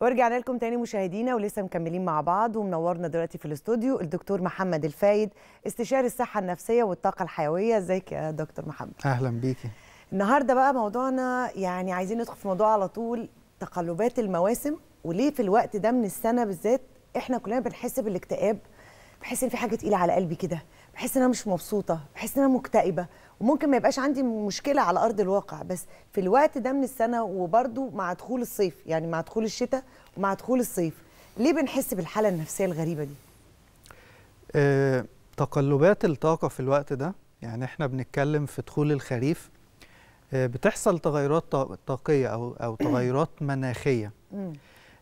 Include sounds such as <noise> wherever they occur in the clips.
ورجعنا لكم تاني مشاهدينا ولسه مكملين مع بعض ومنورنا دلوقتي في الاستوديو الدكتور محمد الفايد استشاري الصحه النفسيه والطاقه الحيويه ازيك يا دكتور محمد اهلا بيكي النهارده بقى موضوعنا يعني عايزين ندخل في موضوع على طول تقلبات المواسم وليه في الوقت ده من السنه بالذات احنا كلنا بنحس بالاكتئاب بحس ان في حاجه تقيله على قلبي كده بحس ان انا مش مبسوطه بحس ان انا مكتئبه وممكن ما يبقاش عندي مشكله على ارض الواقع بس في الوقت ده من السنه وبرده مع دخول الصيف يعني مع دخول الشتاء ومع دخول الصيف ليه بنحس بالحاله النفسيه الغريبه دي أه تقلبات الطاقه في الوقت ده يعني احنا بنتكلم في دخول الخريف أه بتحصل تغيرات طاقيه او او تغيرات مناخيه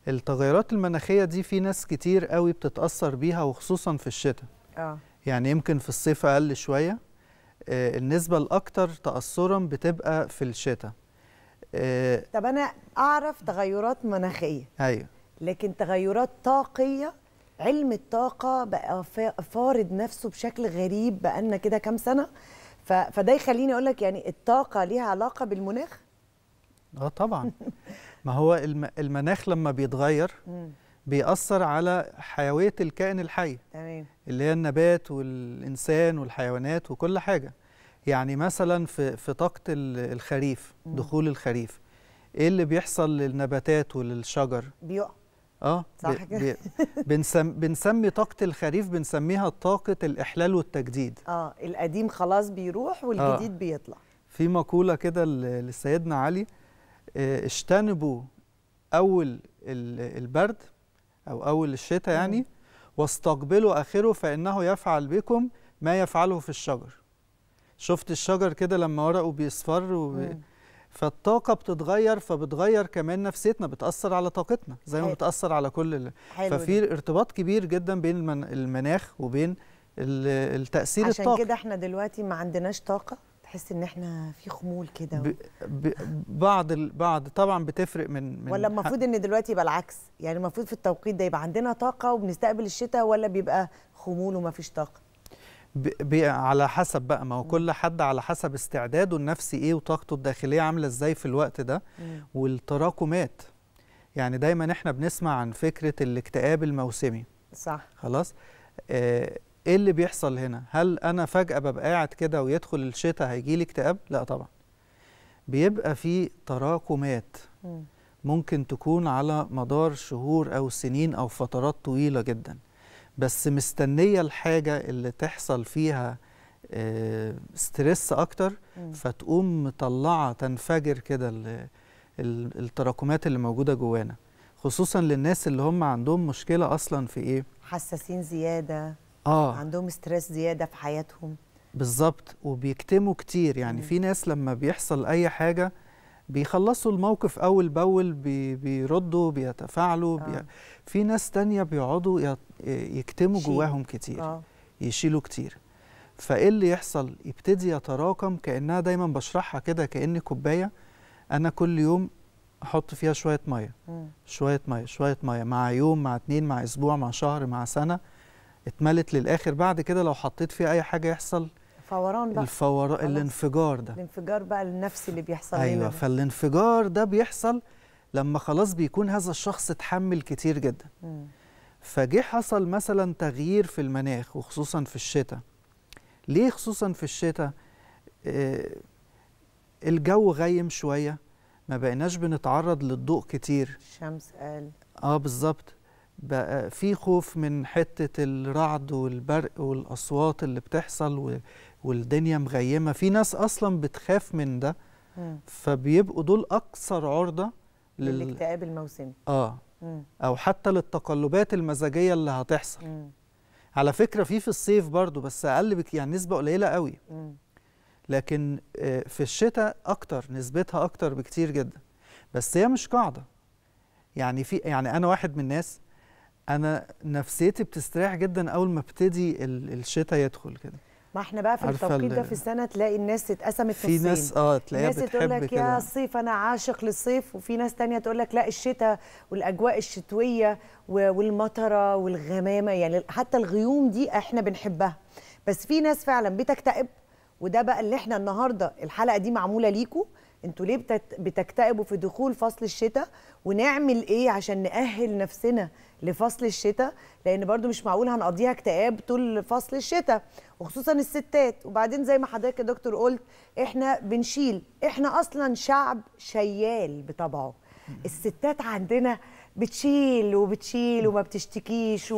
التغيرات المناخيه دي في ناس كتير قوي بتتاثر بيها وخصوصا في الشتاء اه يعني يمكن في الصيف اقل شويه آه، النسبة الأكثر تأثرا بتبقى في الشتاء آه، طب أنا أعرف تغيرات مناخية أيوة لكن تغيرات طاقية علم الطاقة بقى فارض نفسه بشكل غريب بقالنا كده كام سنة فده يخليني أقول لك يعني الطاقة ليها علاقة بالمناخ؟ اه طبعا ما هو المناخ لما بيتغير بيأثر على حيوية الكائن الحي تمام اللي هي النبات والإنسان والحيوانات وكل حاجة يعني مثلا في في طاقة الخريف دخول الخريف ايه اللي بيحصل للنباتات وللشجر بيقع اه صح كده بنسم بنسمي طاقه الخريف بنسميها طاقه الاحلال والتجديد اه القديم خلاص بيروح والجديد آه. بيطلع في مقوله كده لسيدنا علي اه اول البرد أو أول الشتاء يعني واستقبلوا آخره فإنه يفعل بكم ما يفعله في الشجر شفت الشجر كده لما ورقه بيصفر وبي... فالطاقه بتتغير فبتغير كمان نفسيتنا بتاثر على طاقتنا زي ما بتاثر على كل ال... ففي ارتباط كبير جدا بين المناخ وبين التاثير عشان الطاقه عشان كده احنا دلوقتي ما عندناش طاقه بتحس ان احنا في خمول كده ب... ب... بعض ال... بعض طبعا بتفرق من, من ولا المفروض ان دلوقتي يبقى العكس يعني المفروض في التوقيت ده يبقى عندنا طاقه وبنستقبل الشتاء ولا بيبقى خمول وما فيش طاقه ب... على حسب بقى ما هو كل حد على حسب استعداده النفسي ايه وطاقته الداخليه عامله ازاي في الوقت ده والتراكمات يعني دايما احنا بنسمع عن فكره الاكتئاب الموسمي صح خلاص آه ايه اللي بيحصل هنا هل انا فجاه ببقى قاعد كده ويدخل الشتاء هيجي لي اكتئاب لا طبعا بيبقى في تراكمات ممكن تكون على مدار شهور او سنين او فترات طويله جدا بس مستنيه الحاجه اللي تحصل فيها ستريس آه، اكتر فتقوم مطلعه تنفجر كده التراكمات اللي موجوده جوانا خصوصا للناس اللي هم عندهم مشكله اصلا في ايه حساسين زياده اه عندهم ستريس زياده في حياتهم بالظبط وبيكتموا كتير يعني مم. في ناس لما بيحصل اي حاجه بيخلصوا الموقف اول باول بي بيردوا بيتفاعلوا آه. بي... في ناس تانية بيقعدوا يكتموا شيل. جواهم كتير آه. يشيلوا كتير فايه اللي يحصل يبتدي يتراكم كانها دايما بشرحها كده كان كوبايه انا كل يوم احط فيها شويه ميه مم. شويه ميه شويه ميه مع يوم مع اتنين مع اسبوع مع شهر مع سنه اتملت للاخر بعد كده لو حطيت فيه اي حاجه يحصل فوران بقى الفوران الانفجار ده الانفجار بقى النفسي اللي بيحصل ايوه لنا. فالانفجار ده بيحصل لما خلاص بيكون هذا الشخص اتحمل كتير جدا م. فجه حصل مثلا تغيير في المناخ وخصوصا في الشتاء ليه خصوصا في الشتاء آه الجو غيم شويه ما بقيناش بنتعرض للضوء كتير الشمس قال اه بالظبط بقى في خوف من حتة الرعد والبرق والأصوات اللي بتحصل والدنيا مغيمة في ناس أصلا بتخاف من ده فبيبقوا دول أكثر عرضة لل... للاكتئاب الموسمي آه مم. أو حتى للتقلبات المزاجية اللي هتحصل مم. على فكرة في في الصيف برضو بس أقل بك يعني نسبة قليلة قوي مم. لكن آه، في الشتاء أكتر نسبتها أكتر بكتير جدا بس هي مش قاعدة يعني في يعني أنا واحد من الناس انا نفسيتي بتستريح جدا اول ما ابتدي الشتاء يدخل كده ما احنا بقى في التوقيت ده في السنه تلاقي الناس اتقسمت في ناس اه تلاقيها ناس تقول لك يا الصيف انا عاشق للصيف وفي ناس تانية تقول لك لا الشتاء والاجواء الشتويه والمطره والغمامه يعني حتى الغيوم دي احنا بنحبها بس في ناس فعلا بتكتئب وده بقى اللي احنا النهارده الحلقه دي معموله ليكم انتوا ليه بتكتئبوا في دخول فصل الشتاء ونعمل ايه عشان نأهل نفسنا لفصل الشتاء لان برضو مش معقول هنقضيها اكتئاب طول فصل الشتاء وخصوصا الستات وبعدين زي ما حضرتك يا دكتور قلت احنا بنشيل احنا اصلا شعب شيال بطبعه الستات عندنا بتشيل وبتشيل وما بتشتكيش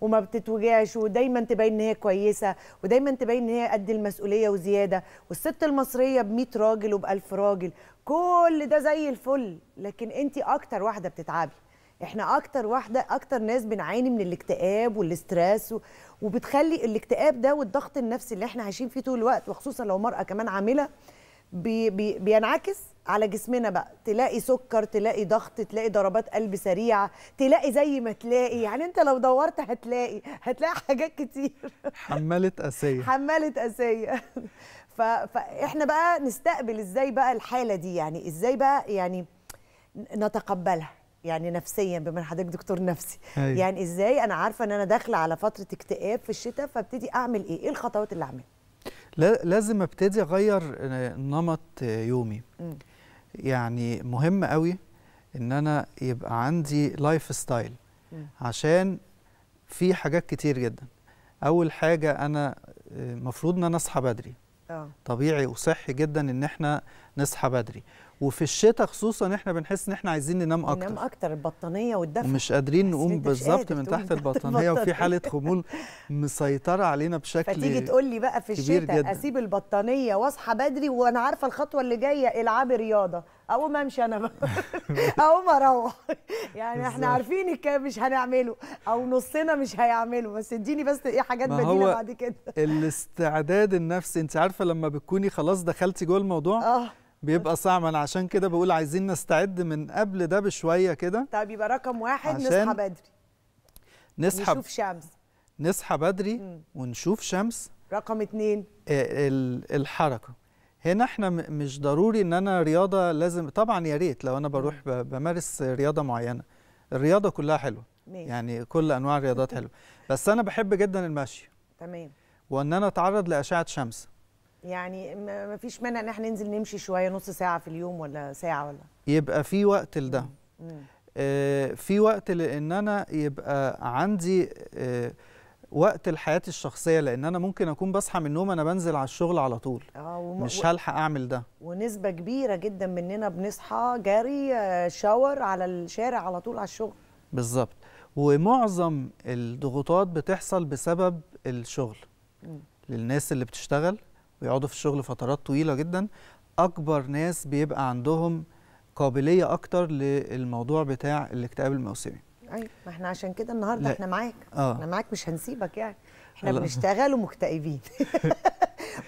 وما بتتوجعش ودايما تبين ان هي كويسه ودايما تبين ان هي قد المسؤوليه وزياده والست المصريه ب راجل وب راجل كل ده زي الفل لكن انت اكتر واحده بتتعبي احنا اكتر واحده اكتر ناس بنعاني من الاكتئاب والاسترس وبتخلي الاكتئاب ده والضغط النفسي اللي احنا عايشين فيه طول الوقت وخصوصا لو مرأة كمان عامله بي... بي... بينعكس على جسمنا بقى تلاقي سكر تلاقي ضغط تلاقي ضربات قلب سريعه تلاقي زي ما تلاقي يعني انت لو دورت هتلاقي هتلاقي حاجات كتير حماله أسية <laughs> حماله أسية ف... فاحنا بقى نستقبل ازاي بقى الحاله دي يعني ازاي بقى يعني نتقبلها يعني نفسيا بما ان حضرتك دكتور نفسي هي. أيوه. يعني ازاي انا عارفه ان انا داخله على فتره اكتئاب في الشتاء فابتدي اعمل ايه ايه الخطوات اللي اعملها لازم ابتدي اغير آه، نمط آه، يومي م. يعني مهم قوي ان انا يبقى عندي لايف ستايل عشان في حاجات كتير جدا اول حاجه انا المفروض آه، ان انا اصحى بدري آه. طبيعي وصحي جدا ان احنا نصحى بدري وفي الشتاء خصوصا احنا بنحس ان احنا عايزين ننام اكتر ننام اكتر البطانيه والدفء ومش قادرين نقوم بالظبط من تحت البطانيه وفي حاله خمول مسيطره علينا بشكل فتيجي تقول لي بقى في الشتاء اسيب البطانيه واصحى بدري وانا عارفه الخطوه اللي جايه العبي رياضه اقوم امشي انا <laughs> اقوم اروح يعني احنا عارفين الكلام مش هنعمله او نصنا مش هيعمله بس اديني بس ايه حاجات بديله بعد كده الاستعداد النفسي انت عارفه لما بتكوني خلاص دخلتي جوه الموضوع اه بيبقى صعب انا عشان كده بقول عايزين نستعد من قبل ده بشويه كده طب يبقى رقم واحد نصحى بدري نصحى نشوف شمس نصحى بدري مم. ونشوف شمس رقم اتنين آه، الحركه هنا احنا مش ضروري ان انا رياضه لازم طبعا يا ريت لو انا بروح بمارس رياضه معينه الرياضه كلها حلوه ماشي. يعني كل انواع الرياضات حلوه بس انا بحب جدا المشي تمام وان انا اتعرض لاشعه شمس يعني ما فيش مانع ان احنا ننزل نمشي شويه نص ساعه في اليوم ولا ساعه ولا يبقى في وقت لده آه في وقت لان انا يبقى عندي آه وقت لحياتي الشخصيه لان انا ممكن اكون بصحى من النوم انا بنزل على الشغل على طول آه وم... مش هلحق اعمل ده ونسبه كبيره جدا مننا بنصحى جري شاور آه، على الشارع على طول على الشغل بالظبط ومعظم الضغوطات بتحصل بسبب الشغل م. للناس اللي بتشتغل ويقعدوا في الشغل فترات طويله جدا اكبر ناس بيبقى عندهم قابليه اكتر للموضوع بتاع الاكتئاب الموسمي ايوه ما احنا عشان كده النهارده لا. احنا معاك آه. احنا معاك مش هنسيبك يعني احنا لا. بنشتغل ومكتئبين <laughs> <laughs>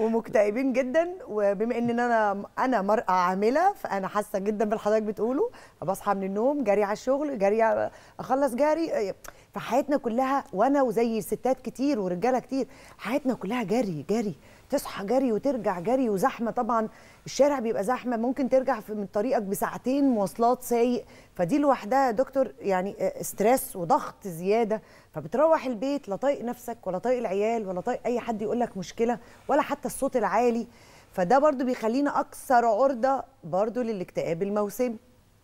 ومكتئبين جدا وبما ان انا انا مرأة عامله فانا حاسه جدا باللي حضرتك بتقوله بصحى من النوم جري على الشغل جري اخلص جري آه، فحياتنا كلها وانا وزي ستات كتير ورجاله كتير حياتنا كلها جري جري تصحى جري وترجع جري وزحمه طبعا الشارع بيبقى زحمه ممكن ترجع من طريقك بساعتين مواصلات سايق فدي لوحدها يا دكتور يعني ستريس آه، وضغط زياده فبتروح البيت لا طايق نفسك ولا طايق العيال ولا طايق اي حد يقول لك مشكله ولا حتى الصوت العالي فده برضو بيخلينا اكثر عرضه برضو للاكتئاب الموسمي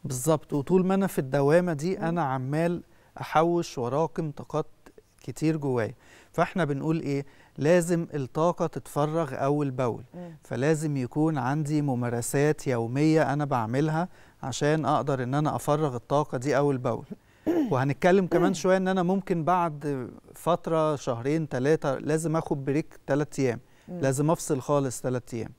بالظبط وطول ما انا في الدوامه دي انا عمال احوش وراكم طاقات كتير جوايا فاحنا بنقول ايه لازم الطاقة تتفرغ أول بأول فلازم يكون عندي ممارسات يومية أنا بعملها عشان أقدر إن أنا أفرغ الطاقة دي أول بأول <coughs> وهنتكلم كمان <coughs> شوية إن أنا ممكن بعد فترة شهرين ثلاثة لازم أخد بريك ثلاث أيام لازم أفصل خالص ثلاث أيام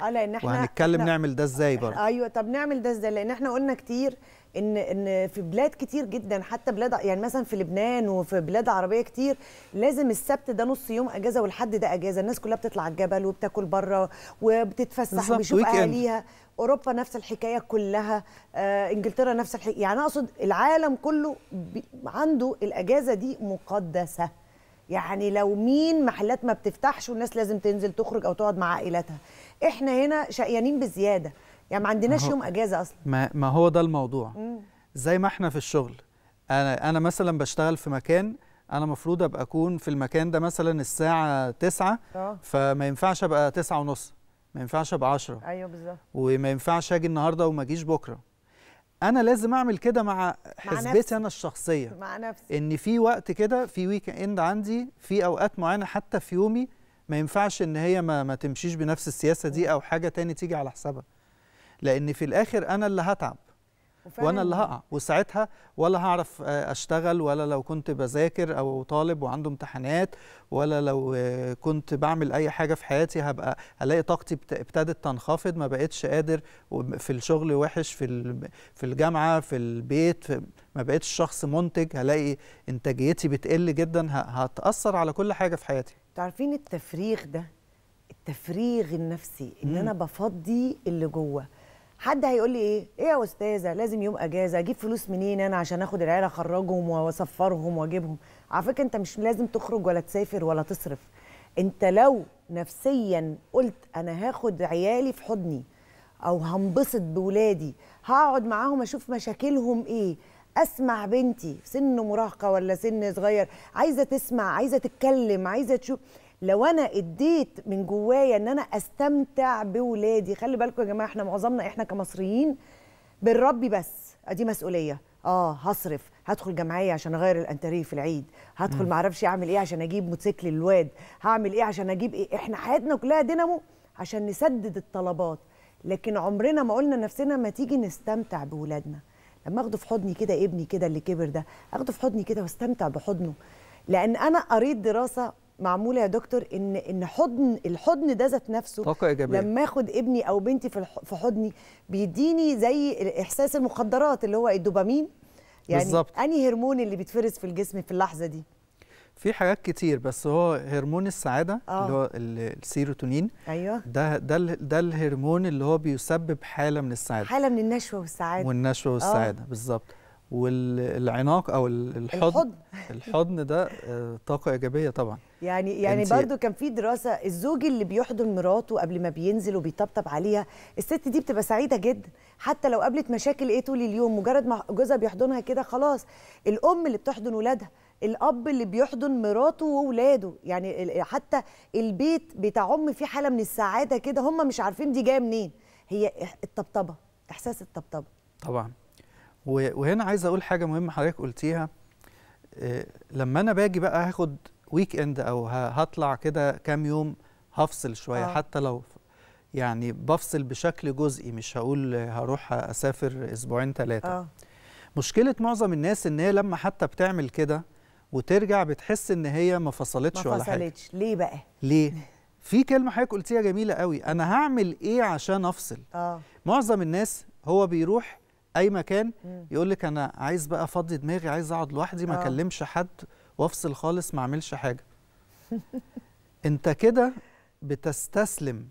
على آه، ان احنا وهنتكلم احنا نعمل ده ازاي برضه ايوه طب نعمل ده ازاي لان احنا قلنا كتير ان ان في بلاد كتير جدا حتى بلاد يعني مثلا في لبنان وفي بلاد عربيه كتير لازم السبت ده نص يوم اجازه والحد ده اجازه الناس كلها بتطلع الجبل وبتاكل بره وبتتفسح وبيشوف اهاليها اوروبا نفس الحكايه كلها آه انجلترا نفس الحكايه يعني اقصد العالم كله عنده الاجازه دي مقدسه يعني لو مين محلات ما بتفتحش والناس لازم تنزل تخرج او تقعد مع عائلتها احنا هنا شقيانين بزياده يعني ما عندناش ما يوم اجازه اصلا ما, ما هو ده الموضوع مم. زي ما احنا في الشغل انا انا مثلا بشتغل في مكان انا المفروض ابقى اكون في المكان ده مثلا الساعه 9 أوه. فما ينفعش ابقى 9 ونص ما ينفعش ابقى 10 ايوه بالظبط وما ينفعش اجي النهارده وما اجيش بكره انا لازم اعمل كده مع حسبتي انا الشخصيه مع نفسي ان في وقت كده في ويك اند عندي في اوقات معينه حتى في يومي ما ينفعش ان هي ما, ما تمشيش بنفس السياسه دي او حاجه تاني تيجي على حسابها لان في الاخر انا اللي هتعب وانا اللي هقع وساعتها ولا هعرف آه، اشتغل ولا لو كنت بذاكر او طالب وعنده امتحانات ولا لو آه، كنت بعمل اي حاجه في حياتي هبقى الاقي طاقتي ابتدت تنخفض ما بقتش قادر في الشغل وحش في في الجامعه في البيت ما بقتش شخص منتج هلاقي انتاجيتي بتقل جدا هتاثر على كل حاجه في حياتي تعرفين التفريغ ده التفريغ النفسي ان انا بفضي اللي جوه حد هيقول لي ايه ايه يا استاذه لازم يوم اجازه اجيب فلوس منين انا عشان اخد العيال اخرجهم واسفرهم واجيبهم على فكره انت مش لازم تخرج ولا تسافر ولا تصرف انت لو نفسيا قلت انا هاخد عيالي في حضني او هنبسط بولادي هقعد معاهم اشوف مشاكلهم ايه اسمع بنتي في سن مراهقه ولا سن صغير عايزه تسمع عايزه تتكلم عايزه تشوف لو انا اديت من جوايا ان انا استمتع بولادي خلي بالكم يا جماعه احنا معظمنا احنا كمصريين بالربي بس ادي مسؤوليه اه هصرف هدخل جمعيه عشان اغير الانتريه في العيد هدخل معرفش اعمل ايه عشان اجيب موتوسيكل للواد هعمل ايه عشان اجيب ايه احنا حياتنا كلها دينامو عشان نسدد الطلبات لكن عمرنا ما قلنا لنفسنا ما تيجي نستمتع بولادنا لما اخده في حضني كده ابني كده اللي كبر ده اخده في حضني كده واستمتع بحضنه لان انا قريت دراسه معموله يا دكتور ان ان حضن الحضن ده ذات نفسه طاقه ايجابيه لما اخد ابني او بنتي في في حضني بيديني زي احساس المخدرات اللي هو الدوبامين يعني بالزبط. انهي هرمون اللي بيتفرز في الجسم في اللحظه دي في حاجات كتير بس هو هرمون السعاده آه. اللي هو السيروتونين ايوه ده ده ده الهرمون اللي هو بيسبب حاله من السعاده حاله من النشوه والسعاده والنشوه والسعاده آه. بالظبط والعناق او الحضن الحضن, الحضن ده آه، طاقه ايجابيه طبعا يعني يعني برضو كان في دراسه الزوج اللي بيحضن مراته قبل ما بينزل وبيطبطب عليها الست دي بتبقى سعيده جدا حتى لو قابلت مشاكل ايه طول اليوم مجرد ما جوزها بيحضنها كده خلاص الام اللي بتحضن ولادها الاب اللي بيحضن مراته واولاده يعني حتى البيت بتعم فيه حاله من السعاده كده هم مش عارفين دي جايه منين هي الطبطبه احساس الطبطبه طبعا وهنا عايز اقول حاجه مهمه حضرتك قلتيها آه، لما انا باجي بقى هاخد ويك اند او هطلع كده كام يوم هفصل شويه آه. حتى لو يعني بفصل بشكل جزئي مش هقول هروح اسافر اسبوعين ثلاثه آه. مشكله معظم الناس ان هي لما حتى بتعمل كده وترجع بتحس ان هي ما فصلتش ولا حاجه ما فصلتش ليه بقى ليه <laughs> في كلمه حضرتك قلتيها جميله قوي انا هعمل ايه عشان افصل آه. معظم الناس هو بيروح اي مكان يقول لك انا عايز بقى افضي دماغي عايز اقعد لوحدي ما آه. اكلمش حد وافصل خالص ما اعملش حاجه <laughs> انت كده بتستسلم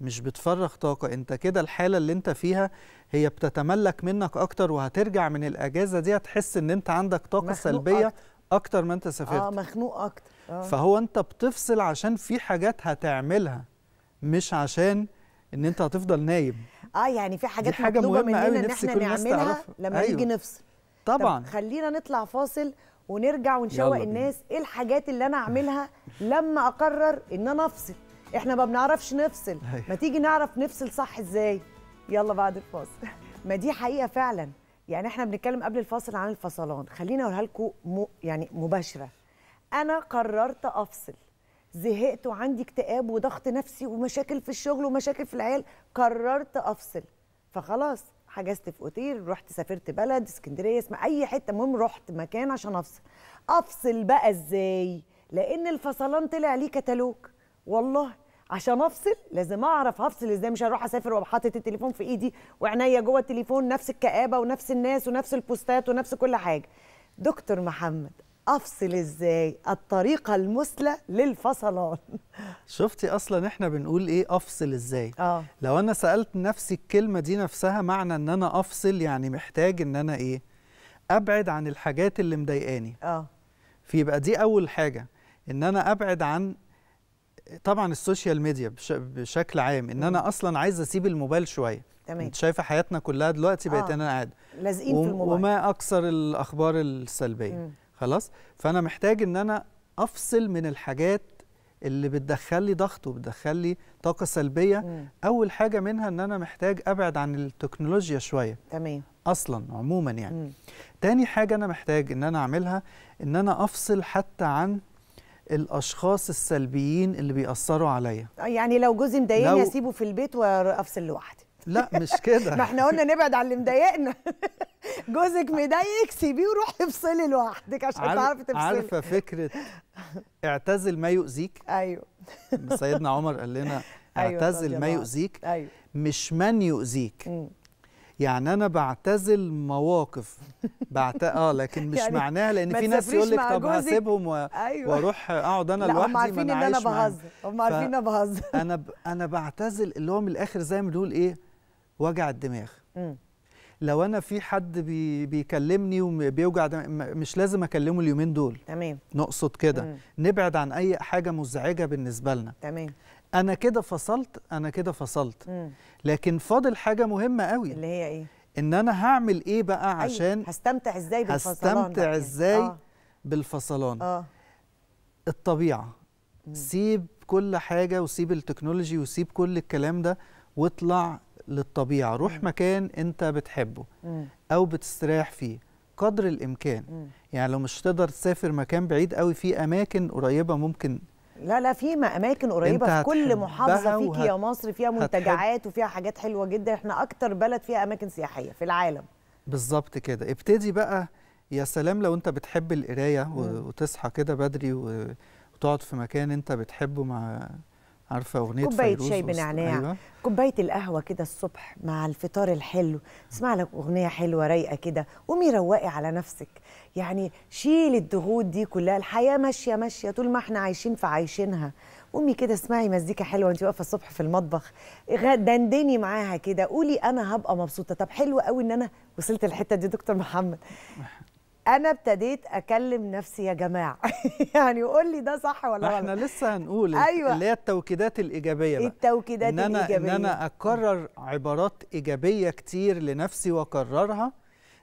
مش بتفرغ طاقه انت كده الحاله اللي انت فيها هي بتتملك منك اكتر وهترجع من الاجازه دي هتحس ان انت عندك طاقه سلبيه أكتر. اكتر ما انت سافرت اه مخنوق اكتر آه. فهو انت بتفصل عشان في حاجات هتعملها مش عشان ان انت هتفضل نايم اه يعني في حاجات حاجة مطلوبه مننا ان احنا نعملها لما أيوة. نيجي نفصل طبعا طب خلينا نطلع فاصل ونرجع ونشوق الناس ايه الحاجات اللي انا اعملها لما اقرر ان انا افصل احنا ما بنعرفش نفصل أيوة. ما تيجي نعرف نفصل صح ازاي يلا بعد الفاصل ما دي حقيقه فعلا يعني احنا بنتكلم قبل الفاصل عن الفصلان خليني اقولها لكم يعني مباشره انا قررت افصل زهقت وعندي اكتئاب وضغط نفسي ومشاكل في الشغل ومشاكل في العيال قررت افصل فخلاص حجزت في اوتيل رحت سافرت بلد اسكندريه اسمها اي حته المهم رحت مكان عشان افصل افصل بقى ازاي لان الفصلان طلع ليه كتالوج والله عشان افصل لازم اعرف افصل ازاي مش هروح اسافر وابقى حاطط التليفون في ايدي وعينيا جوه التليفون نفس الكآبه ونفس الناس ونفس البوستات ونفس كل حاجه دكتور محمد افصل ازاي الطريقه المثلى للفصلان <laughs> شفتي اصلا احنا بنقول ايه افصل ازاي آه. لو انا سالت نفسي الكلمه دي نفسها معنى ان انا افصل يعني محتاج ان انا ايه ابعد عن الحاجات اللي مضايقاني اه فيبقى دي اول حاجه ان انا ابعد عن طبعا السوشيال ميديا بش... بشكل عام ان انا اصلا عايز اسيب الموبايل شويه تمام انت شايفه حياتنا كلها دلوقتي بقت آه. انا قاعد لازقين و... في الموبايل وما اكثر الاخبار السلبيه مم. خلاص فانا محتاج ان انا افصل من الحاجات اللي بتدخل لي ضغط وبتدخل لي طاقه سلبيه مم. اول حاجه منها ان انا محتاج ابعد عن التكنولوجيا شويه تمام اصلا عموما يعني مم. تاني حاجه انا محتاج ان انا اعملها ان انا افصل حتى عن الاشخاص السلبيين اللي بيأثروا عليا يعني لو جوزي مضايقني اسيبه في البيت وافصل لوحدي لا مش كده ما احنا قلنا نبعد عن اللي مضايقنا <laughs> جوزك مضايقك سيبيه وروحي افصلي لوحدك عشان عارف تعرفي تفصلي عارفه فكره اعتزل ما يؤذيك ايوه سيدنا عمر قال لنا <laughs> أيوه اعتزل ما يؤذيك أيوة. مش من يؤذيك يعني انا بعتزل مواقف بعت... اه لكن مش <laughs> يعني معناها لان في ناس يقول لك طب هسيبهم و... أيوة. واروح اقعد انا لوحدي هم عارفين ان انا بهزر هم عارفين ان انا بهزر انا انا بعتزل اللي هو من الاخر زي ما بنقول ايه وجع الدماغ م. لو انا في حد بي بيكلمني وبيوجع مش لازم اكلمه اليومين دول تمام نقصد كده نبعد عن اي حاجه مزعجه بالنسبه لنا تمام انا كده فصلت انا كده فصلت مم. لكن فاضل حاجه مهمه قوي اللي هي ايه ان انا هعمل ايه بقى أيوة. عشان هستمتع ازاي بالفصلان هستمتع ازاي آه. بالفصلان آه. الطبيعه مم. سيب كل حاجه وسيب التكنولوجي وسيب كل الكلام ده واطلع للطبيعه روح مكان انت بتحبه او بتستريح فيه قدر الامكان يعني لو مش تقدر تسافر مكان بعيد قوي في اماكن قريبه ممكن لا لا في اماكن قريبه في كل محافظه فيك يا مصر فيها منتجعات وفيها حاجات حلوه جدا احنا اكتر بلد فيها اماكن سياحيه في العالم بالظبط كده ابتدي بقى يا سلام لو انت بتحب القرايه وتصحى كده بدري وتقعد في مكان انت بتحبه مع عارفه اغنيه كوبايه شاي بنعناع أيوة. كوبايه القهوه كده الصبح مع الفطار الحلو اسمع لك اغنيه حلوه رايقه كده قومي روقي على نفسك يعني شيل الضغوط دي كلها الحياه ماشيه ماشيه طول ما احنا عايشين فعايشينها قومي كده اسمعي مزيكا حلوه وانت واقفه الصبح في المطبخ دندني معاها كده قولي انا هبقى مبسوطه طب حلو قوي ان انا وصلت الحته دي دكتور محمد <laughs> انا ابتديت اكلم نفسي يا جماعه <laughs> يعني قول لي ده صح ولا غلط احنا لسه هنقول أيوة. اللي هي التوكيدات الايجابيه بقى. التوكيدات إن أنا الايجابيه ان انا اكرر عبارات ايجابيه كتير لنفسي واكررها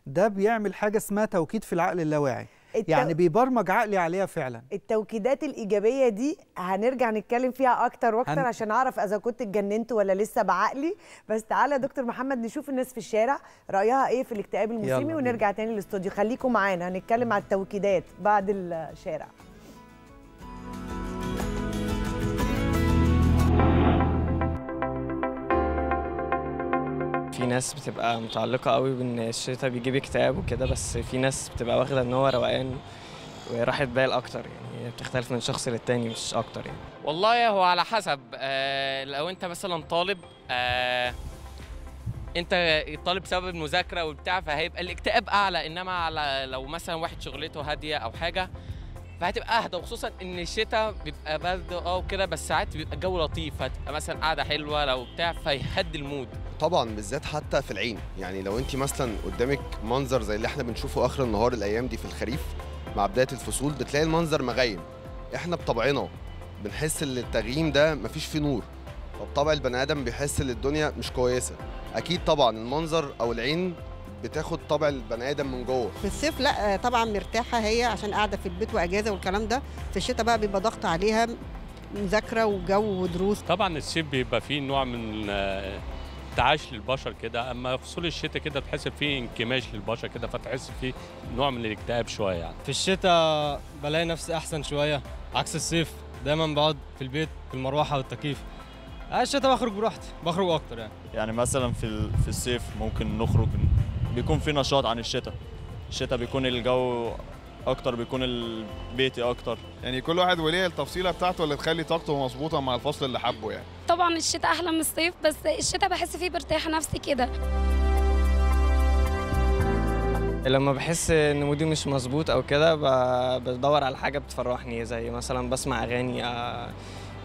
ده بيعمل حاجه اسمها توكيد في العقل اللاواعي التو... يعني بيبرمج عقلي عليها فعلا التوكيدات الايجابيه دي هنرجع نتكلم فيها اكتر واكتر هن... عشان اعرف اذا كنت اتجننت ولا لسه بعقلي بس تعالى يا دكتور محمد نشوف الناس في الشارع رايها ايه في الاكتئاب الموسمي ونرجع تاني للاستوديو خليكم معانا هنتكلم على التوكيدات بعد الشارع ناس بتبقى متعلقه قوي بان الشتاء بيجيب اكتئاب وكده بس في ناس بتبقى واخده ان هو روقان وراحه بال اكتر يعني بتختلف من شخص للتاني مش اكتر يعني والله هو على حسب آه لو انت مثلا طالب آه انت طالب بسبب المذاكره وبتاع فهيبقى الاكتئاب اعلى انما على لو مثلا واحد شغلته هاديه او حاجه فهتبقى اهدى وخصوصا ان الشتاء بيبقى برد اه وكده بس ساعات بيبقى الجو لطيف هتبقى مثلا قاعده حلوه لو بتاع فيهدي المود طبعا بالذات حتى في العين يعني لو انت مثلا قدامك منظر زي اللي احنا بنشوفه اخر النهار الايام دي في الخريف مع بدايه الفصول بتلاقي المنظر مغيم احنا بطبعنا بنحس ان التغييم ده مفيش فيه نور فبطبع البني ادم بيحس ان الدنيا مش كويسه اكيد طبعا المنظر او العين بتاخد طبع البني ادم من جوه في الصيف لا آه، طبعا مرتاحه هي عشان قاعده في البيت واجازه والكلام ده في الشتاء بقى بيبقى ضغط عليها مذاكره وجو ودروس طبعا الصيف بيبقى فيه نوع من آه، انتعاش للبشر كده اما فصول الشتاء كده تحس فيه انكماش للبشر كده فتحس فيه نوع من الاكتئاب شويه يعني في الشتاء بلاقي نفسي احسن شويه عكس الصيف دايما بقعد في البيت في المروحه والتكييف آه، الشتاء بخرج براحتي بخرج اكتر يعني يعني مثلا في في الصيف ممكن نخرج بيكون في نشاط عن الشتاء الشتاء بيكون الجو اكتر بيكون بيتي اكتر يعني كل واحد وليه التفصيله بتاعته اللي تخلي طاقته مظبوطه مع الفصل اللي حبه يعني طبعا الشتاء احلى من الصيف بس الشتاء بحس فيه برتاح نفسي كده لما بحس ان مودي مش مظبوط او كده بدور على حاجه بتفرحني زي مثلا بسمع اغاني آه،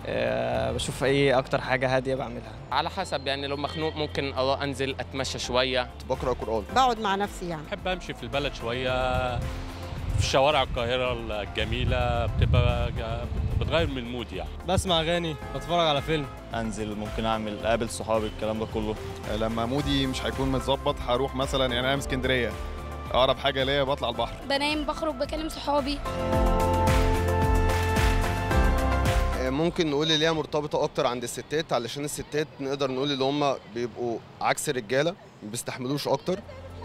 آه، بشوف ايه اكتر حاجه هاديه بعملها على حسب يعني لو مخنوق ممكن انزل اتمشى شويه بقرا قران بقعد مع نفسي يعني بحب امشي في البلد شويه في شوارع القاهرة الجميلة بتبقى بتغير من المود يعني بسمع اغاني بتفرج على فيلم انزل ممكن اعمل اقابل صحابي الكلام ده كله لما مودي مش هيكون متظبط هروح مثلا يعني انا من اسكندريه اقرب حاجه ليا بطلع البحر بنام بخرج بكلم صحابي ممكن نقول اللي هي مرتبطه اكتر عند الستات علشان الستات نقدر نقول اللي هم بيبقوا عكس الرجاله ما بيستحملوش اكتر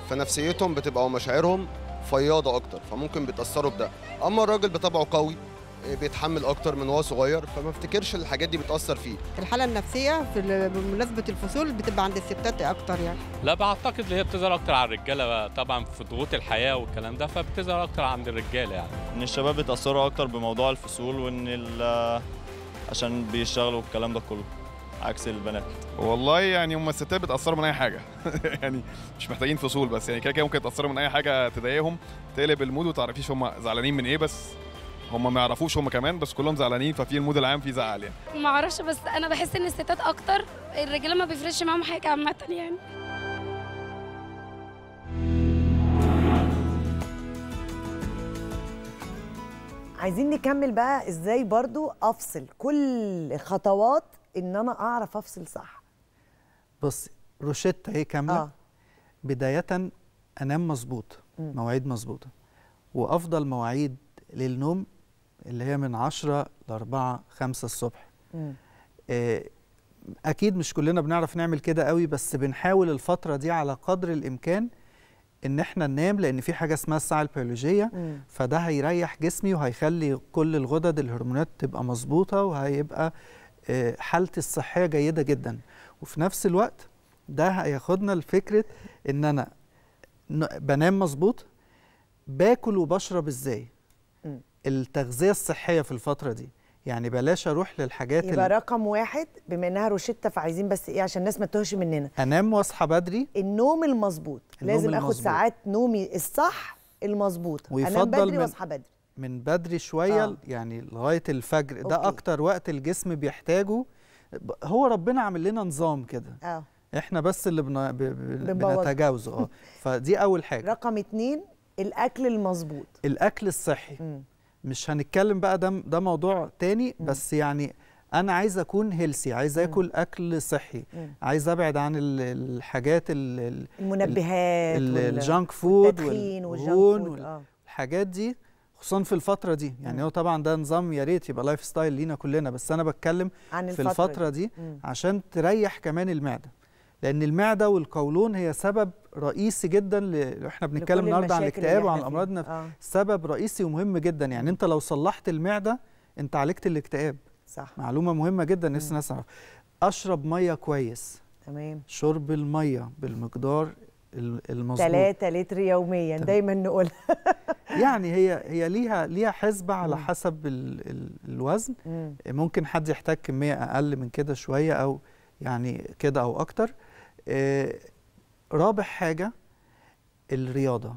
فنفسيتهم بتبقى ومشاعرهم فياضه اكتر فممكن بيتاثروا بده اما الراجل بطبعه قوي آه، بيتحمل اكتر من وهو صغير فما افتكرش الحاجات دي بتاثر فيه الحاله النفسيه في بمناسبه الفصول بتبقى عند الستات اكتر يعني لا بعتقد اللي هي بتظهر اكتر على الرجاله طبعا في ضغوط الحياه والكلام ده فبتظهر اكتر عند الرجاله يعني ان الشباب بيتاثروا اكتر بموضوع الفصول وان عشان بيشتغلوا والكلام ده كله عكس البنات والله يعني هم الستات بيتاثروا من اي حاجه <laughs> يعني مش محتاجين فصول بس يعني كده كده ممكن يتاثروا من اي حاجه تضايقهم تقلب المود وما تعرفيش هم زعلانين من ايه بس هم ما يعرفوش هم كمان بس كلهم زعلانين ففي المود العام في زعل يعني ما اعرفش بس انا بحس ان الستات اكتر الرجاله ما بيفرقش معاهم حاجه عامه يعني عايزين نكمل بقى ازاي برضو افصل كل خطوات ان انا اعرف افصل صح بص روشتة هي كاملة آه. بداية انام مظبوط مواعيد مظبوطة وافضل مواعيد للنوم اللي هي من 10 ل 4 5 الصبح آه اكيد مش كلنا بنعرف نعمل كده قوي بس بنحاول الفتره دي على قدر الامكان ان احنا ننام لان في حاجه اسمها الساعه البيولوجيه مم. فده هيريح جسمي وهيخلي كل الغدد الهرمونات تبقى مظبوطه وهيبقى حالتي الصحيه جيده جدا وفي نفس الوقت ده هياخدنا لفكره ان انا بنام مظبوط باكل وبشرب ازاي التغذيه الصحيه في الفتره دي يعني بلاش اروح للحاجات يبقى رقم واحد بما انها روشته فعايزين بس ايه عشان الناس ما تتوهش مننا انام واصحى بدري النوم المظبوط لازم اخد ساعات نومي الصح المظبوط انام بدري واصحى بدري من بدري شويه آه. يعني لغايه الفجر أوكي. ده اكتر وقت الجسم بيحتاجه هو ربنا عامل لنا نظام كده آه. احنا بس اللي بنا... ب... بنتجاوزه اه <laughs> فدي اول حاجه رقم اتنين الاكل المظبوط الاكل الصحي م. مش هنتكلم بقى ده ده موضوع تاني م. بس يعني انا عايز اكون هيلسي عايز اكل م. اكل صحي م. عايز ابعد عن الحاجات الـ المنبهات الجانك فود فود والحاجات دي خصوصا في الفتره دي يعني هو طبعا ده نظام يا ريت يبقى لايف ستايل لينا كلنا بس انا بتكلم عن الفترة في الفتره دي, دي عشان تريح كمان المعده لان المعده والقولون هي سبب رئيسي جدا ل... احنا بنتكلم النهارده عن الاكتئاب وعن الامراض آه. سبب رئيسي ومهم جدا يعني انت لو صلحت المعده انت عالجت الاكتئاب صح معلومه مهمه جدا الناس اشرب ميه كويس تمام شرب الميه بالمقدار المظبوط 3 لتر يوميا دايما نقول <laughs> يعني هي هي ليها ليها حسبه على حسب الـ الـ الوزن ممكن حد يحتاج كميه اقل من كده شويه او يعني كده او اكتر آه، رابع حاجه الرياضه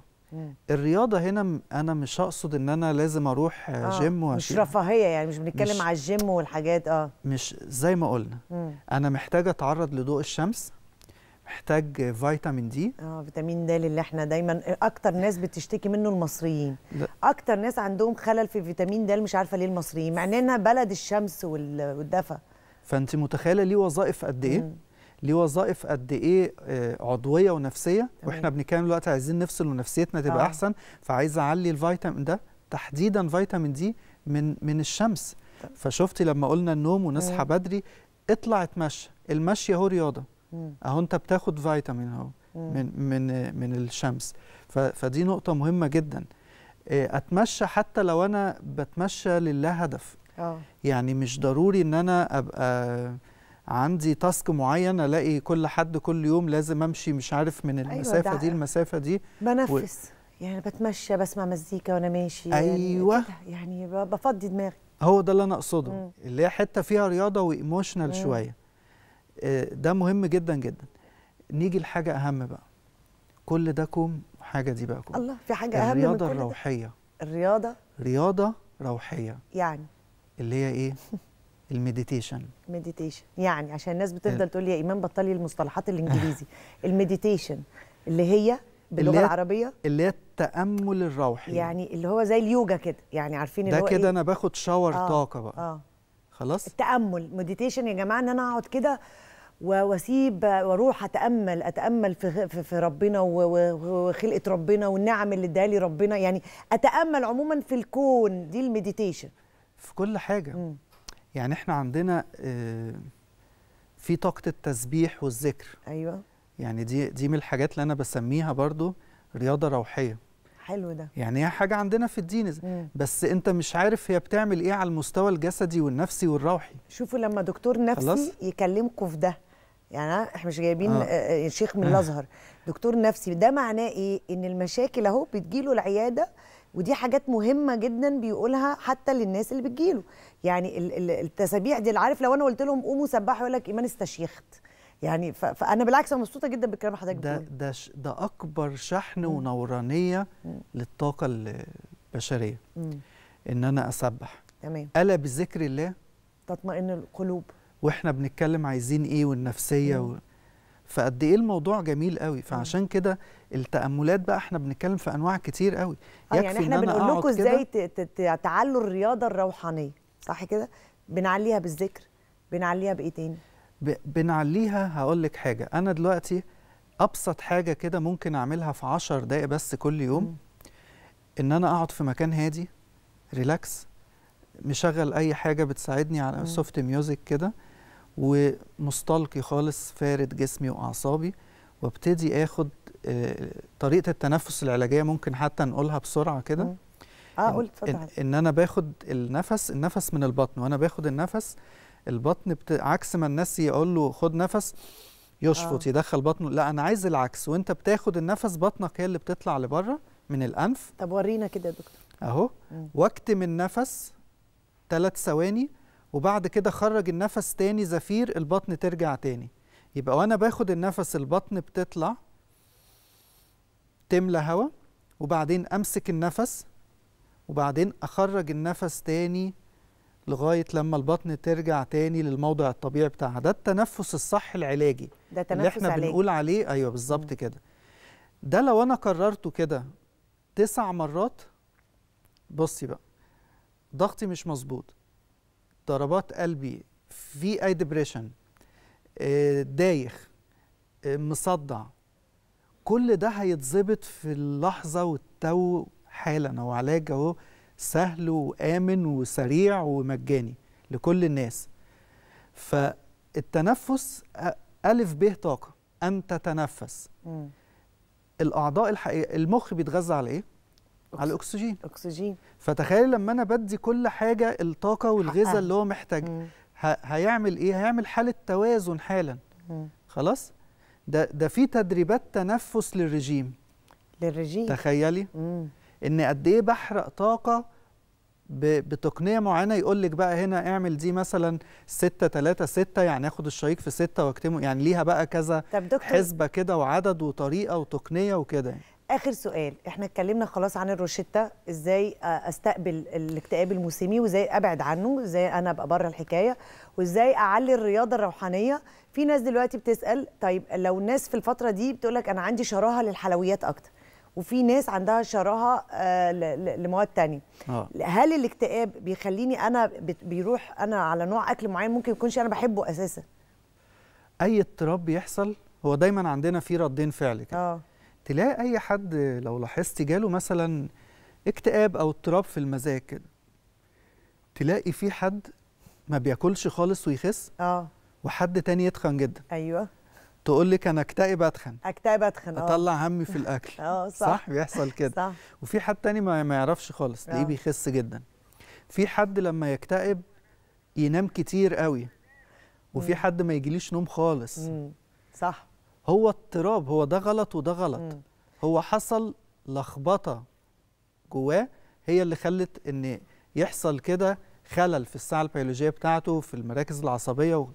الرياضه هنا انا مش اقصد ان انا لازم اروح آه جيم واشيل مش رفاهيه يعني مش بنتكلم على الجيم والحاجات اه مش زي ما قلنا مم. انا محتاجه اتعرض لضوء الشمس محتاج فيتامين دي اه فيتامين د اللي احنا دايما اكتر ناس بتشتكي منه المصريين لا. اكتر ناس عندهم خلل في فيتامين د مش عارفه ليه المصريين مع اننا بلد الشمس والدفا فانت متخيله ليه وظائف قد ايه ليه وظائف قد ايه آه، عضويه ونفسيه تمام. واحنا بنتكلم دلوقتي عايزين نفصل ونفسيتنا تبقى آه. احسن فعايز اعلي الفيتامين ده تحديدا فيتامين دي من من الشمس فشفتي لما قلنا النوم ونصحى بدري اطلع اتمشى المشي هو رياضه اهو انت بتاخد فيتامين اهو من من من الشمس فدي نقطه مهمه جدا آه، اتمشى حتى لو انا بتمشى لله هدف اه. يعني مش ضروري ان انا ابقى عندي تاسك معين الاقي كل حد كل يوم لازم امشي مش عارف من أيوة، المسافه أيوة دي المسافه دي بنفس يعني بتمشى بسمع مزيكا وانا ماشي يعني ايوه يعني, يعني بفضي دماغي هو ده اللي انا اقصده اللي هي حته فيها رياضه وايموشنال شويه آه، ده مهم جدا جدا نيجي لحاجه اهم بقى كل ده كوم حاجه دي بقى كوم الله في حاجه اهم الرياضه من كل الروحيه الرياضه رياضه روحيه يعني اللي هي ايه <laughs> المديتيشن مديتيشن يعني عشان الناس بتفضل تقول لي يا ايمان بطلي المصطلحات الانجليزي <laughs> المديتيشن اللي هي باللغه اللي العربيه اللي هي التامل الروحي يعني اللي هو زي اليوجا كده يعني عارفين اللي ده كده إيه؟ انا باخد شاور آه طاقه بقى آه خلاص التامل مديتيشن يا جماعه ان انا اقعد كده واسيب واروح اتامل اتامل في في ربنا وخلقه ربنا والنعم اللي ادالي لي ربنا يعني اتامل عموما في الكون دي المديتيشن في كل حاجه م. يعني احنا عندنا آه، في طاقه التسبيح والذكر ايوه يعني دي دي من الحاجات اللي انا بسميها برضو رياضه روحيه حلو ده يعني هي حاجه عندنا في الدين مم. بس انت مش عارف هي بتعمل ايه على المستوى الجسدي والنفسي والروحي شوفوا لما دكتور نفسي خلاص؟ يكلمكم في ده يعني احنا مش جايبين آه. آه،, آه، شيخ من آه. الازهر دكتور نفسي ده معناه ايه ان المشاكل اهو بتجيله العياده ودي حاجات مهمه جدا بيقولها حتى للناس اللي بتجيله يعني التسابيح دي عارف لو انا قلت لهم قوموا سبحوا يقول لك ايمان استشيخت يعني فانا بالعكس انا مبسوطه جدا بالكلام حضرتك ده ده ده اكبر شحن مم. ونورانيه مم. للطاقه البشريه مم. ان انا اسبح تمام الا بذكر الله تطمئن القلوب واحنا بنتكلم عايزين ايه والنفسيه و... فقد ايه الموضوع جميل قوي فعشان كده التاملات بقى احنا بنتكلم في انواع كتير قوي آه، يعني يكفي يعني احنا بنقول لكم ازاي تعلوا الرياضه الروحانيه صح كده بنعليها بالذكر بنعليها بايه تاني بنعليها هقول لك حاجه انا دلوقتي ابسط حاجه كده ممكن اعملها في 10 دقائق بس كل يوم م. ان انا اقعد في مكان هادي ريلاكس مشغل اي حاجه بتساعدني على سوفت ميوزك كده ومستلقي خالص فارد جسمي واعصابي وابتدي اخد آه، طريقه التنفس العلاجيه ممكن حتى نقولها بسرعه كده اه قول اتفضل إن, ان انا باخد النفس النفس من البطن وانا باخد النفس البطن بت... عكس ما الناس يقول له خد نفس يشفط آه. يدخل بطنه لا انا عايز العكس وانت بتاخد النفس بطنك هي اللي بتطلع لبره من الانف طب ورينا كده يا دكتور اهو واكتم النفس ثلاث ثواني وبعد كده خرج النفس تاني زفير البطن ترجع تاني يبقى وانا باخد النفس البطن بتطلع تملى هوا وبعدين امسك النفس وبعدين اخرج النفس تاني لغايه لما البطن ترجع تاني للموضع الطبيعي بتاعها ده التنفس الصح العلاجي ده تنفس اللي احنا علاجي. بنقول عليه ايوه بالظبط كده ده لو انا كررته كده تسع مرات بصي بقى ضغطي مش مظبوط ضربات قلبي في اي آه، ديبريشن دايخ آه، مصدع كل ده هيتظبط في اللحظه والتو حالا هو علاج اهو سهل وامن وسريع ومجاني لكل الناس فالتنفس ألف به طاقة أن تتنفس م. الأعضاء الحقيقية المخ بيتغذى على إيه؟ أكس... على الاكسجين اكسجين فتخيل لما انا بدي كل حاجه الطاقه والغذاء اللي هو محتاج مم. ه... هيعمل ايه هيعمل حاله توازن حالا مم. خلاص ده ده في تدريبات تنفس للرجيم للرجيم تخيلي مم. ان قد ايه بحرق طاقه بتقنيه معينه يقول لك بقى هنا اعمل دي مثلا 6 3 6 يعني اخد الشريك في 6 واكتمه يعني ليها بقى كذا طب دكتور حسبه كده وعدد وطريقه وتقنيه وكده يعني. اخر سؤال احنا اتكلمنا خلاص عن الروشتة ازاي استقبل الاكتئاب الموسمي وازاي ابعد عنه ازاي انا ابقى بره الحكايه وازاي اعلي الرياضه الروحانيه في ناس دلوقتي بتسال طيب لو الناس في الفتره دي بتقول لك انا عندي شراهه للحلويات اكتر وفي ناس عندها شراهه لمواد تانية آه. هل الاكتئاب بيخليني انا بيروح انا على نوع اكل معين ممكن يكونش انا بحبه اساسا اي اضطراب بيحصل هو دايما عندنا في ردين فعل كده آه. تلاقي اي حد لو لاحظت جاله مثلا اكتئاب او اضطراب في المزاج كده تلاقي في حد ما بياكلش خالص ويخس اه وحد تاني يتخن جدا ايوه تقول لك انا اكتئب اتخن اكتئب اتخن اه اطلع همي في الاكل <laughs> اه صح. صح بيحصل <laughs> كده صح. وفي حد تاني ما, ما يعرفش خالص تلاقيه آه. بيخس جدا في حد لما يكتئب ينام كتير قوي وفي مم. حد ما يجيليش نوم خالص مم. صح هو اضطراب هو ده غلط وده غلط م. هو حصل لخبطه جواه هي اللي خلت ان يحصل كده خلل في الساعه البيولوجيه بتاعته في المراكز العصبيه و...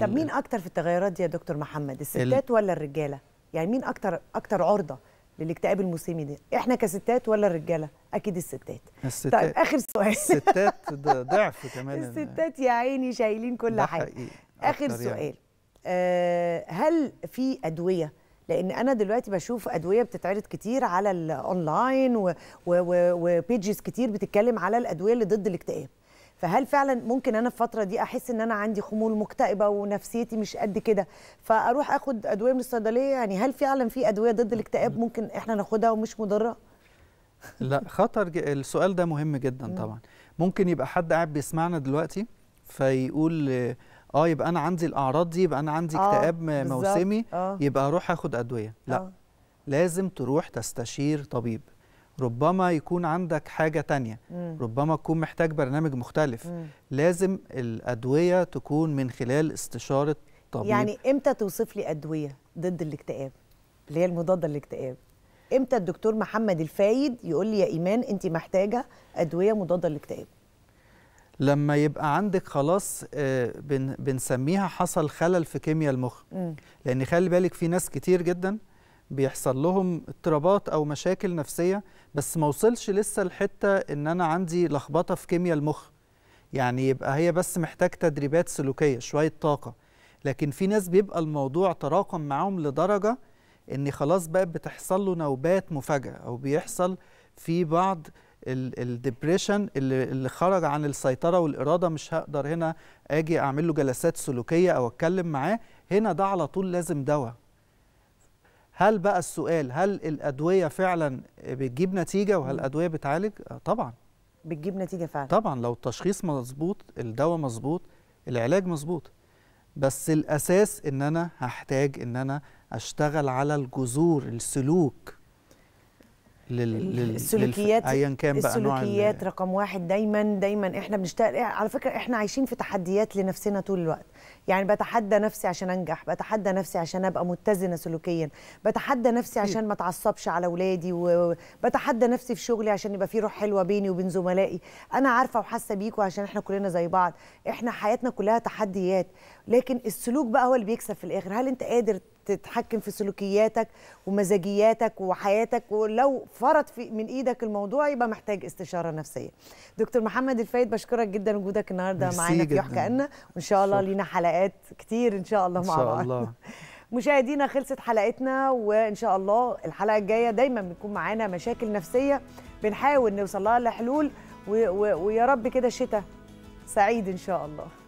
طب مين اكتر في التغيرات دي يا دكتور محمد الستات ال... ولا الرجاله يعني مين اكتر اكتر عرضه للاكتئاب الموسمي ده احنا كستات ولا الرجاله اكيد الستات الستات طيب اخر سؤال الستات ضعف كمان <laughs> الستات يا عيني شايلين كل حاجه اخر يعني. سؤال يعني. آه، هل في ادويه لان انا دلوقتي بشوف ادويه بتتعرض كتير على الاونلاين وبيجز كتير بتتكلم على الادويه اللي ضد الاكتئاب فهل فعلا ممكن انا في الفتره دي احس ان انا عندي خمول مكتئبه ونفسيتي مش قد كده فاروح اخد ادويه من الصيدليه يعني هل فعلا في ادويه ضد الاكتئاب ممكن احنا ناخدها ومش مضره لا خطر السؤال ده مهم جدا طبعا ممكن يبقى حد قاعد بيسمعنا دلوقتي فيقول اه يبقى انا عندي الاعراض دي يبقى انا عندي آه، اكتئاب آه موسمي آه يبقى اروح اخد ادويه لا آه لازم تروح تستشير طبيب ربما يكون عندك حاجه تانية ربما تكون محتاج برنامج مختلف لازم الادويه تكون من خلال استشاره طبيب يعني امتى توصف لي ادويه ضد الاكتئاب اللي هي المضاده للاكتئاب امتى الدكتور محمد الفايد يقول لي يا ايمان انت محتاجه ادويه مضاده للاكتئاب لما يبقى عندك خلاص آه، بنسميها حصل خلل في كيمياء المخ لان خلي بالك في ناس كتير جدا بيحصل لهم اضطرابات او مشاكل نفسيه بس ما وصلش لسه الحته ان انا عندي لخبطه في كيمياء المخ يعني يبقى هي بس محتاج تدريبات سلوكيه شويه طاقه لكن في ناس بيبقى الموضوع تراكم معاهم لدرجه ان خلاص بقى بتحصل له نوبات مفاجاه او بيحصل في بعض الدبريشن اللي خرج عن السيطره والاراده مش هقدر هنا اجي اعمل له جلسات سلوكيه او اتكلم معاه هنا ده على طول لازم دواء هل بقى السؤال هل الادويه فعلا بتجيب نتيجه وهل الادويه بتعالج آه، طبعا بتجيب نتيجه فعلا طبعا لو التشخيص مظبوط الدواء مظبوط العلاج مظبوط بس الاساس ان انا هحتاج ان انا اشتغل على الجذور السلوك لل... ايا كان بقى السلوكيات نوع رقم واحد دايما دايما احنا بنشتغل على فكره احنا عايشين في تحديات لنفسنا طول الوقت يعني بتحدى نفسي عشان انجح بتحدى نفسي عشان ابقى متزنه سلوكيا بتحدى نفسي عشان ما اتعصبش على اولادي وبتحدى نفسي في شغلي عشان يبقى في روح حلوه بيني وبين زملائي انا عارفه وحاسه بيكوا عشان احنا كلنا زي بعض احنا حياتنا كلها تحديات لكن السلوك بقى هو اللي بيكسب في الاخر هل انت قادر تتحكم في سلوكياتك ومزاجياتك وحياتك ولو فرط في من ايدك الموضوع يبقى محتاج استشاره نفسيه دكتور محمد الفايد بشكرك جدا وجودك النهارده معانا في يحكى لنا وان شاء الله لينا حلقات كتير ان شاء الله مع بعض ان شاء الله <laughs> مشاهدينا خلصت حلقتنا وان شاء الله الحلقه الجايه دايما بنكون معانا مشاكل نفسيه بنحاول نوصل لها لحلول ويا رب كده شتاء سعيد ان شاء الله